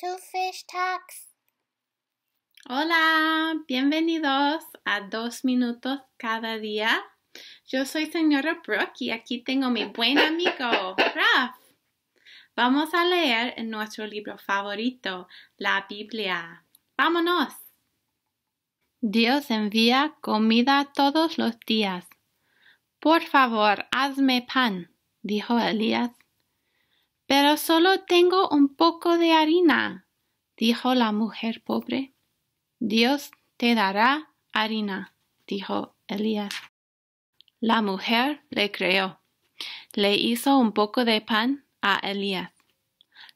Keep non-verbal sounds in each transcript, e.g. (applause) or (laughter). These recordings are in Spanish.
Fish Talks. Hola, bienvenidos a dos minutos cada día. Yo soy señora Brooke y aquí tengo mi buen amigo Raf. Vamos a leer en nuestro libro favorito, la Biblia. ¡Vámonos! Dios envía comida todos los días. Por favor, hazme pan, dijo Elías pero solo tengo un poco de harina, dijo la mujer pobre. Dios te dará harina, dijo Elías. La mujer le creó. Le hizo un poco de pan a Elías.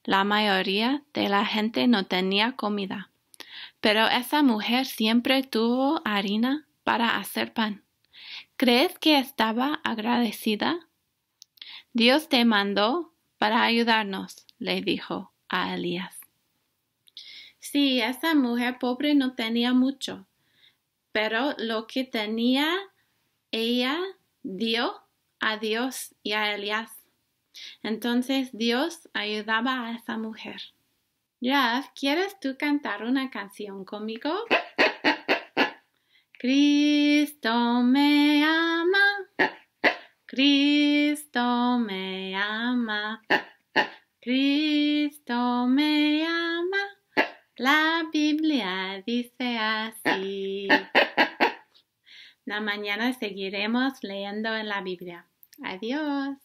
La mayoría de la gente no tenía comida, pero esa mujer siempre tuvo harina para hacer pan. ¿Crees que estaba agradecida? Dios te mandó para ayudarnos, le dijo a Elías. Sí, esa mujer pobre no tenía mucho, pero lo que tenía ella dio a Dios y a Elías. Entonces Dios ayudaba a esa mujer. Jeff, ¿quieres tú cantar una canción conmigo? (laughs) Cristo me ama. Cristo (laughs) Cristo me ama. Cristo me ama. La Biblia dice así. La mañana seguiremos leyendo en la Biblia. Adiós.